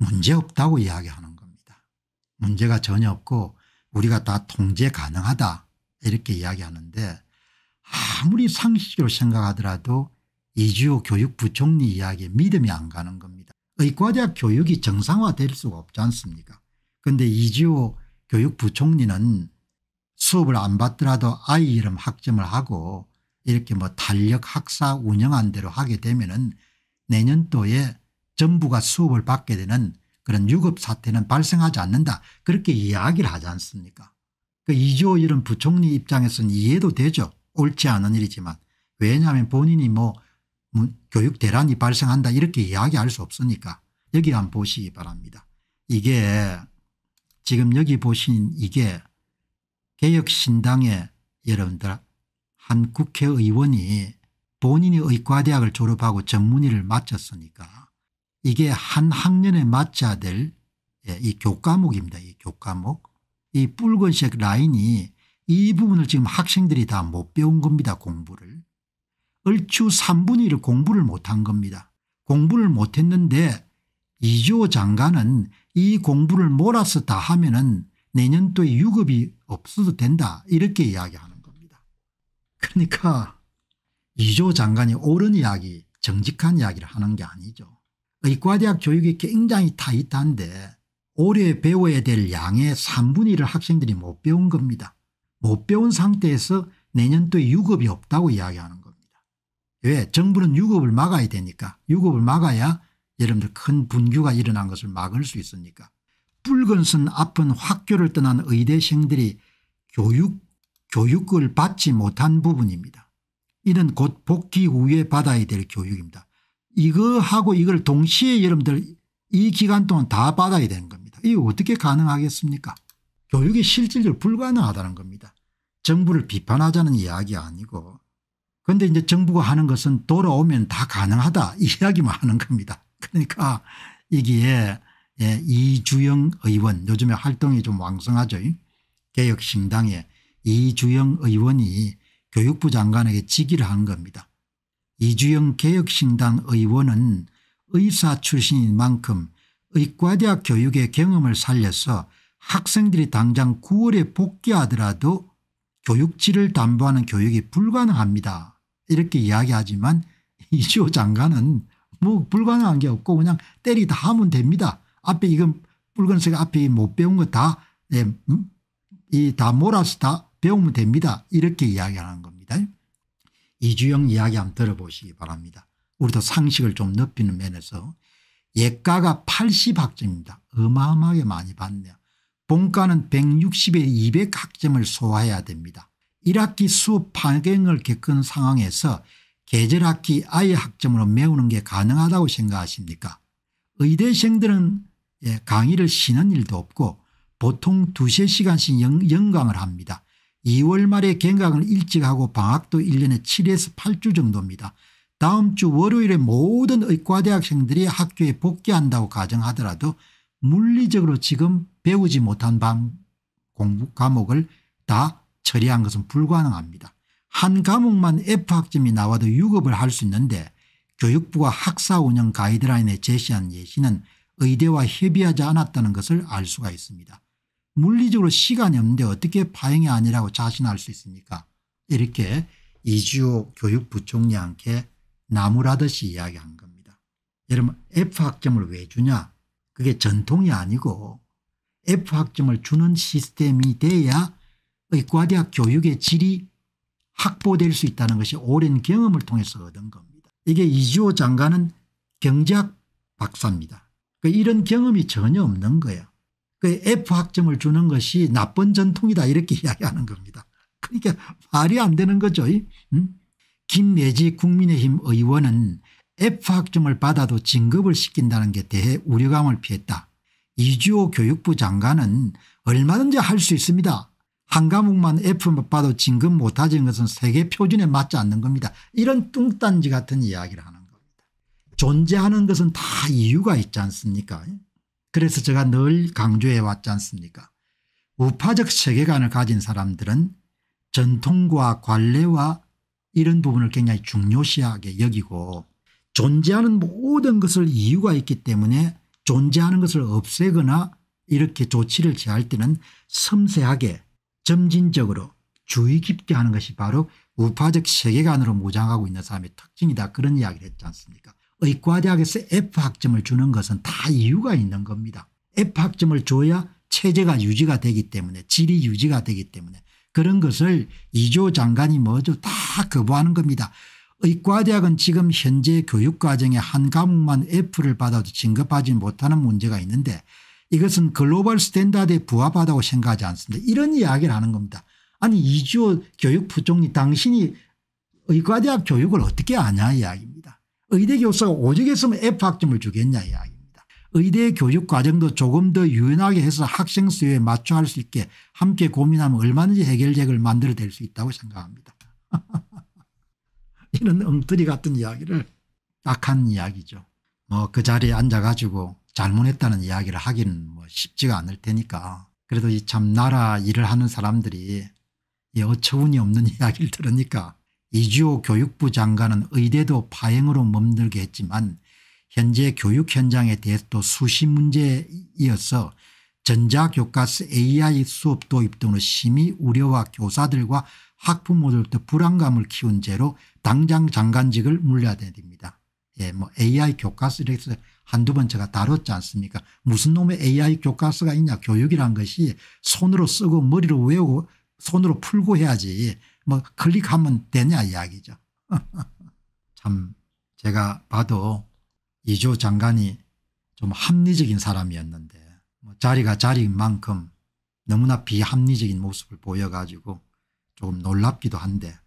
문제 없다고 이야기하는 겁니다. 문제가 전혀 없고 우리가 다 통제 가능하다 이렇게 이야기하는데 아무리 상식으로 적 생각하더라도 이주호 교육부 총리 이야기에 믿음이 안 가는 겁니다. 의과대학 교육이 정상화될 수가 없지 않습니까 그런데 이주호 교육부 총리는 수업을 안 받더라도 아이 이름 학점을 하고 이렇게 뭐 탄력 학사 운영한 대로 하게 되면 은 내년도에 전부가 수업을 받게 되는 그런 유급 사태는 발생하지 않는다 그렇게 이야기를 하지 않습니까 그 이조 이런 부총리 입장에서는 이해도 되죠 옳지 않은 일이지만 왜냐하면 본인이 뭐 교육 대란이 발생한다 이렇게 이야기할 수 없으니까 여기 한번 보시기 바랍니다 이게 지금 여기 보신 이게 개혁신당의 여러분들 한 국회의원이 본인이 의과대학을 졸업하고 전문의를 마쳤으니까 이게 한 학년에 맞춰야 될이 예, 교과목입니다. 이 교과목. 이 붉은색 라인이 이 부분을 지금 학생들이 다 못 배운 겁니다. 공부를. 얼추 3분의 1 공부를 못한 겁니다. 공부를 못했는데 이조 장관은 이 공부를 몰아서 다 하면 은 내년도에 유급이 없어도 된다 이렇게 이야기하는 겁니다. 그러니까 이조 장관이 옳은 이야기 정직한 이야기를 하는 게 아니죠. 의과대학 그러니까 교육이 굉장히 타이트한데 올해 배워야 될 양의 3분의 1을 학생들이 못 배운 겁니다. 못 배운 상태에서 내년도에 유급이 없다고 이야기하는 겁니다. 왜? 정부는 유급을 막아야 되니까 유급을 막아야 여러분들 큰 분규가 일어난 것을 막을 수 있으니까 붉은 선 앞은 학교를 떠난 의대생들이 교육, 교육을 받지 못한 부분입니다. 이는 곧 복귀 후에 받아야 될 교육입니다. 이거하고 이걸 동시에 여러분들 이 기간 동안 다 받아야 되는 겁니다. 이게 어떻게 가능하겠습니까? 교육이 실질적으로 불가능하다는 겁니다. 정부를 비판하자는 이야기 아니고 그런데 이제 정부가 하는 것은 돌아오면 다 가능하다 이야기만 하는 겁니다. 그러니까 이게 예, 이주영 의원 요즘에 활동이 좀 왕성하죠. 개혁신당의 이주영 의원이 교육부 장관에게 직위를 한 겁니다. 이주영 개혁신당 의원은 의사 출신인 만큼 의과대학 교육의 경험을 살려서 학생들이 당장 9월에 복귀하더라도 교육질을 담보하는 교육이 불가능합니다. 이렇게 이야기하지만 이주호 장관은 뭐 불가능한 게 없고 그냥 때리다 하면 됩니다. 앞에 이건 붉은색 앞에 못 배운 거다 네, 예, 음? 이다 몰아서 다 배우면 됩니다. 이렇게 이야기하는 겁니다. 이주영 이야기 한번 들어보시기 바랍니다. 우리도 상식을 좀 넓히는 면에서 예가가 80학점입니다. 어마어마하게 많이 받네요. 본가는 160에 200학점을 소화해야 됩니다. 1학기 수업 파행을 겪은 상황에서 계절학기 아예 학점으로 메우는 게 가능하다고 생각하십니까 의대생들은 예, 강의를 쉬는 일도 없고 보통 두세 시간씩 영, 강을 합니다. 2월 말에 갱강을 일찍 하고 방학도 1년에 7에서 8주 정도입니다. 다음 주 월요일에 모든 의과대학생들이 학교에 복귀한다고 가정하더라도 물리적으로 지금 배우지 못한 방 공부 과목을 다 처리한 것은 불가능합니다. 한 과목만 F학점이 나와도 유급을 할 수 있는데 교육부가 학사 운영 가이드라인에 제시한 예시는 의대와 협의하지 않았다는 것을 알 수가 있습니다. 물리적으로 시간이 없는데 어떻게 파행이 아니라고 자신할 수 있습니까 이렇게 이주호 교육부총리한테 나무라듯이 이야기한 겁니다. 여러분 F학점을 왜 주냐 그게 전통이 아니고 F학점을 주는 시스템이 돼야 의과대학 교육의 질이 확보될 수 있다는 것이 오랜 경험을 통해서 얻은 겁니다. 이게 이주호 장관은 경제학 박사입니다. 그러니까 이런 경험이 전혀 없는 거예요. 그 F 학점을 주는 것이 나쁜 전통이다 이렇게 이야기하는 겁니다. 그러니까 말이 안 되는 거죠. 음? 김예지 국민의힘 의원은 F 학점을 받아도 진급을 시킨다는 게 대해 우려감을 피했다. 이주호 교육부 장관은 얼마든지 할 수 있습니다. 한 과목만 F 받봐도 진급 못하진 것은 세계 표준에 맞지 않는 겁니다. 이런 뚱딴지 같은 이야기를 하는 겁니다. 존재하는 것은 다 이유가 있지 않습니까 그래서 제가 늘 강조해 왔지 않습니까 우파적 세계관을 가진 사람들은 전통과 관례와 이런 부분을 굉장히 중요시하게 여기고 존재하는 모든 것을 이유가 있기 때문에 존재하는 것을 없애거나 이렇게 조치를 취할 때는 섬세하게 점진적으로 주의 깊게 하는 것이 바로 우파적 세계관으로 무장하고 있는 사람의 특징이다 그런 이야기를 했지 않습니까 의과대학에서 F학점을 주는 것은 다 이유가 있는 겁니다. F학점을 줘야 체제가 유지가 되기 때문에 질이 유지가 되기 때문에 그런 것을 이조 장관이 뭐죠 다 거부하는 겁니다. 의과대학은 지금 현재 교육과정의 한 과목만 F를 받아도 진급하지 못하는 문제가 있는데 이것은 글로벌 스탠다드에 부합하다고 생각하지 않습니다. 이런 이야기를 하는 겁니다. 아니 이주호 교육부총리 당신이 의과대학 교육을 어떻게 아냐 이야기입니다. 의대 교수가 오직 했으면 F학점을 주겠냐 이야기입니다. 의대 교육 과정도 조금 더 유연하게 해서 학생 수요에 맞춰 할수 있게 함께 고민하면 얼마든지 해결책을 만들어낼 수 있다고 생각합니다. 이런 엉터리 같은 이야기를 딱 한 이야기죠. 뭐 그 자리에 앉아가지고 잘못했다는 이야기를 하기는 뭐 쉽지가 않을 테니까 그래도 이 참 나라 일을 하는 사람들이 이 어처구니 없는 이야기를 들으니까 이주호 교육부 장관은 의대도 파행으로 몸들게 했지만 현재 교육 현장에 대해서도 수시 문제 이어서 전자교과서 AI 수업 도입 등으로 심히 우려와 교사들과 학부모들도 불안감을 키운 죄로 당장 장관직을 물려야 됩니다. 예, 뭐 AI 교과서를 한두 번 제가 다뤘지 않습니까 무슨 놈의 AI 교과서가 있냐 교육이란 것이 손으로 쓰고 머리로 외우고 손으로 풀고 해야지 뭐 클릭하면 되냐 이야기죠. 참 제가 봐도 이조 장관이 좀 합리적인 사람이었는데 뭐 자리가 자리인 만큼 너무나 비합리적인 모습을 보여가지고 조금 놀랍기도 한데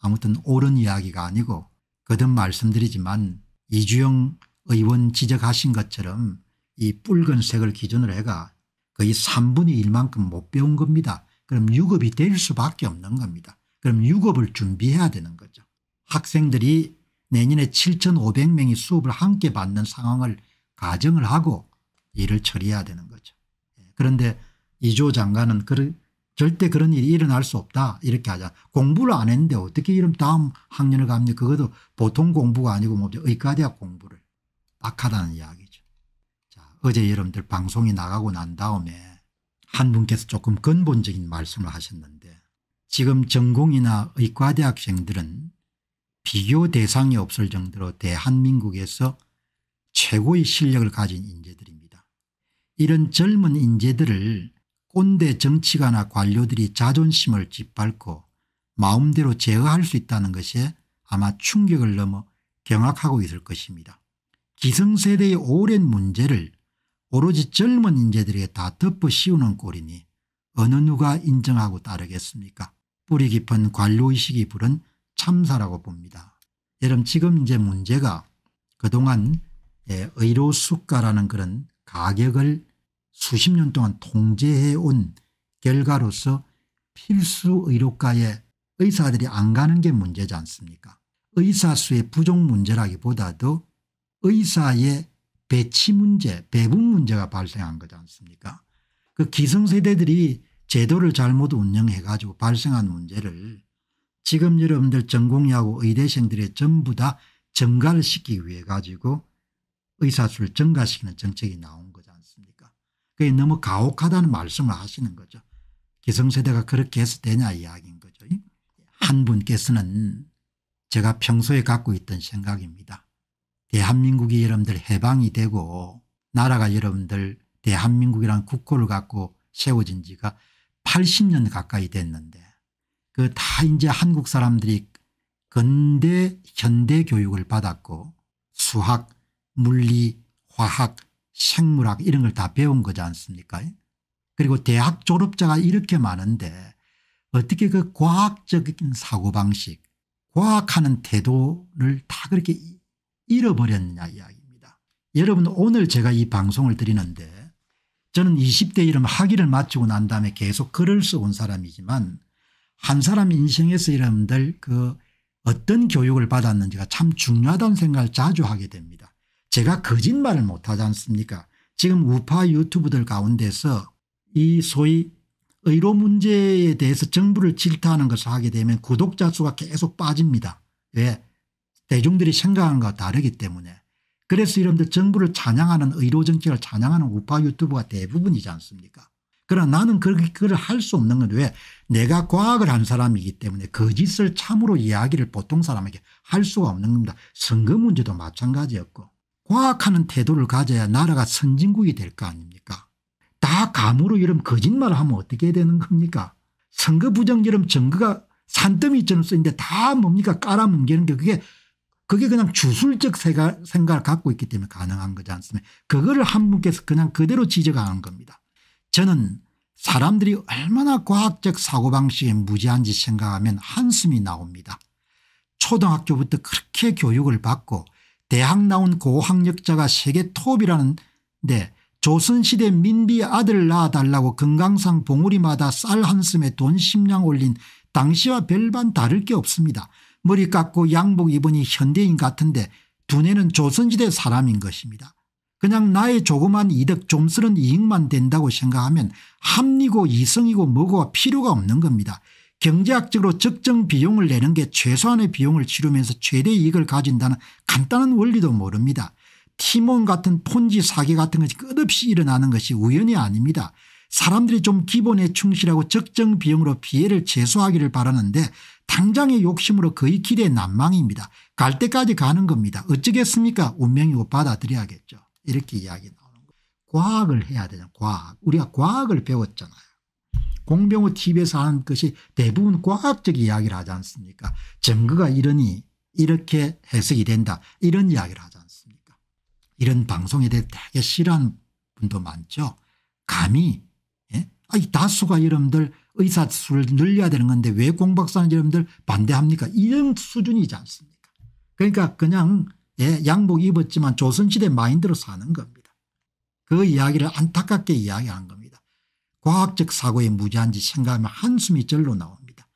아무튼 옳은 이야기가 아니고 거듭 말씀드리지만 이주영 의원 지적하신 것처럼 이 붉은색을 기준으로 해가 거의 3분의 1만큼 못 배운 겁니다. 그럼 유급이 될 수밖에 없는 겁니다. 그럼 유급을 준비해야 되는 거죠. 학생들이 내년에 7,500명이 수업을 함께 받는 상황을 가정을 하고 일을 처리해야 되는 거죠. 예, 그런데 이조 장관은 그, 절대 그런 일이 일어날 수 없다 이렇게 하자. 공부를 안 했는데 어떻게 이런 다음 학년을 갑니까 그것도 보통 공부가 아니고 뭡니 뭐 의과대학 공부를 악하다는 이야기죠. 자 어제 여러분들 방송이 나가고 난 다음에 한 분께서 조금 근본적인 말씀을 하셨는데 지금 전공이나 의과대학생들은 비교 대상이 없을 정도로 대한민국에서 최고의 실력을 가진 인재들입니다. 이런 젊은 인재들을 꼰대 정치가나 관료들이 자존심을 짓밟고 마음대로 제어할 수 있다는 것에 아마 충격을 넘어 경악하고 있을 것입니다. 기성세대의 오랜 문제를 오로지 젊은 인재들에게 다 덮어 씌우는 꼴이니 어느 누가 인정하고 따르겠습니까 뿌리 깊은 관료의식이 부른 참사라고 봅니다. 여러분 지금 이제 문제가 그동안 예, 의료수가라는 그런 가격을 수십 년 동안 통제해온 결과로서 필수 의료과에 의사들이 안 가는 게 문제지 않습니까 의사 수의 부족 문제라기보다도 의사의 배치 문제 배분 문제가 발생한 거지 않습니까 그 기성세대들이 제도를 잘못 운영해 가지고 발생한 문제를 지금 여러분들 전공의하고 의대생들의 전부 다 증가를 시키기 위해 가지고 의사수를 증가시키는 정책이 나온 거지 않습니까 그게 너무 가혹하다는 말씀을 하시는 거죠. 기성세대가 그렇게 해서 되냐 이야기인 거죠. 한 분께서는 제가 평소에 갖고 있던 생각입니다. 대한민국이 여러분들 해방이 되고 나라가 여러분들 대한민국이란 국호를 갖고 세워진 지가 80년 가까이 됐는데 그 다 이제 한국 사람들이 근대 현대 교육을 받았고 수학 물리 화학 생물학 이런 걸 다 배운 거지 않습니까 그리고 대학 졸업자가 이렇게 많은데 어떻게 그 과학적인 사고방식 과학하는 태도를 다 그렇게 잃어버렸냐 이야기입니다. 여러분 오늘 제가 이 방송을 드리는데 저는 20대 이름 학위를 마치고 난 다음에 계속 글을 써온 사람이지만 한 사람 인생에서 여러분들 그 어떤 교육을 받았는지가 참 중요하다는 생각을 자주 하게 됩니다. 제가 거짓말을 못하지 않습니까 지금 우파 유튜브들 가운데서 이 소위 의료 문제에 대해서 정부를 질타하는 것을 하게 되면 구독자 수가 계속 빠집니다. 왜 대중들이 생각하는 것과 다르기 때문에 그래서 여러분들 정부를 찬양하는 의료정책을 찬양하는 우파 유튜브가 대부분이지 않습니까 그러나 나는 그걸 할 수 없는 건왜 내가 과학을 한 사람이기 때문에 거짓을 그 참으로 이야기를 보통 사람에게 할 수가 없는 겁니다. 선거 문제도 마찬가지였고 과학하는 태도를 가져야 나라가 선진국이 될 거 아닙니까 다 감으로 이런 거짓말을 하면 어떻게 되는 겁니까 선거 부정 이름 증거가 산더미처럼 쓰는데다 뭡니까 깔아뭉개는 게 그게 그게 그냥 주술적 생각을 갖고 있기 때문에 가능한 거지 않습니까 그거를 한 분께서 그냥 그대로 지적한 겁니다. 저는 사람들이 얼마나 과학적 사고방식에 무지한지 생각하면 한숨이 나옵니다. 초등학교부터 그렇게 교육을 받고 대학 나온 고학력자가 세계 톱이라는데 조선시대 민비 아들을 낳아달라고 금강산 봉우리마다 쌀한숨에돈 10냥 올린 당시와 별반 다를 게 없습니다. 머리 깎고 양복 입으니 현대인 같은데 두뇌는 조선시대 사람인 것입니다. 그냥 나의 조그만 이득 좀쓰는 이익만 된다고 생각하면 합리고 이성이고 뭐고 필요가 없는 겁니다. 경제학적으로 적정 비용을 내는 게 최소한의 비용을 치르면서 최대 이익을 가진다는 간단한 원리도 모릅니다. 팀원 같은 폰지 사기 같은 것이 끝없이 일어나는 것이 우연이 아닙니다. 사람들이 좀 기본에 충실하고 적정 비용으로 피해를 최소화하기를 바라는데 당장의 욕심으로 거의 길에 난망입니다. 갈 때까지 가는 겁니다. 어쩌겠습니까? 운명이고 받아들여야겠죠. 이렇게 이야기 나오는 거예요. 과학을 해야 되잖 과학. 우리가 과학을 배웠잖아요. 공병호 TV에서 하는 것이 대부분 과학적 이야기를 하지 않습니까? 증거가 이러니 이렇게 해석이 된다. 이런 이야기를 하지 않습니까? 이런 방송에 대해 되게 싫어하는 분도 많죠. 감히 예? 아니 다수가 여러분들 의사 수를 늘려야 되는 건데 왜 공박사는 여러분들 반대합니까 이런 수준이지 않습니까 그러니까 그냥 예, 양복 입었지만 조선시대 마인드로 사는 겁니다. 그 이야기를 안타깝게 이야기한 겁니다. 과학적 사고에 무지한지 생각하면 한숨이 절로 나옵니다.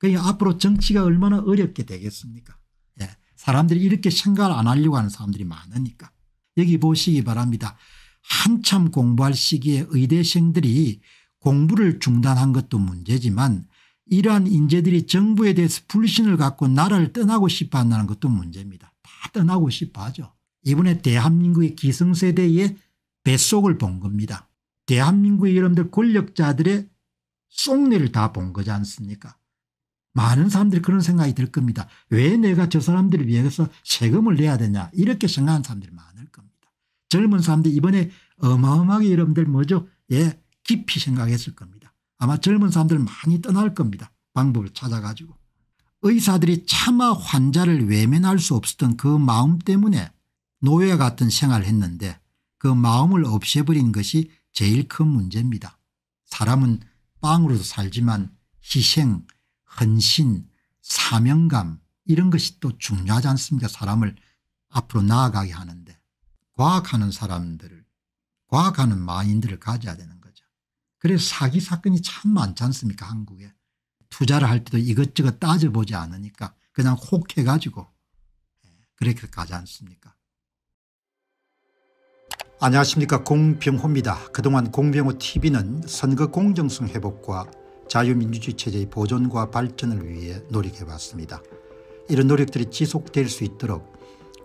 그러니까 앞으로 정치가 얼마나 어렵게 되겠습니까 예, 사람들이 이렇게 생각을 안 하려고 하는 사람들이 많으니까 여기 보시기 바랍니다. 한참 공부할 시기에 의대생들이 공부를 중단한 것도 문제지만 이러한 인재들이 정부에 대해서 불신을 갖고 나라를 떠나고 싶어 한다는 것도 문제입니다. 다 떠나고 싶어 하죠. 이번에 대한민국의 기성세대의 뱃속을 본 겁니다. 대한민국의 여러분들 권력자들의 속내를 다 본 거지 않습니까 많은 사람들이 그런 생각이 들 겁니다. 왜 내가 저 사람들을 위해서 세금을 내야 되냐 이렇게 생각하는 사람들이 많을 겁니다. 젊은 사람들이 이번에 어마어마하게 여러분들 뭐죠 예 깊이 생각했을 겁니다. 아마 젊은 사람들 많이 떠날 겁니다. 방법을 찾아가지고. 의사들이 차마 환자를 외면할 수 없었던 그 마음 때문에 노예 같은 생활을 했는데 그 마음을 없애버린 것이 제일 큰 문제입니다. 사람은 빵으로도 살지만 희생, 헌신, 사명감 이런 것이 또 중요하지 않습니까 사람을 앞으로 나아가게 하는데 과학하는 사람들을 과학하는 마인드를 가져야 되는 그래서 사기 사건이 참 많지 않습니까 한국에. 투자를 할 때도 이것저것 따져보지 않으니까 그냥 혹 해가지고 예, 그렇게 가지 않습니까. 안녕하십니까 공병호입니다. 그동안 공병호 tv는 선거 공정성 회복과 자유민주주의 체제의 보존과 발전을 위해 노력해봤습니다 이런 노력들이 지속될 수 있도록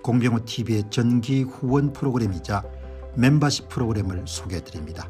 공병호TV의 전기 후원 프로그램이자 멤버십 프로그램을 소개해드립니다.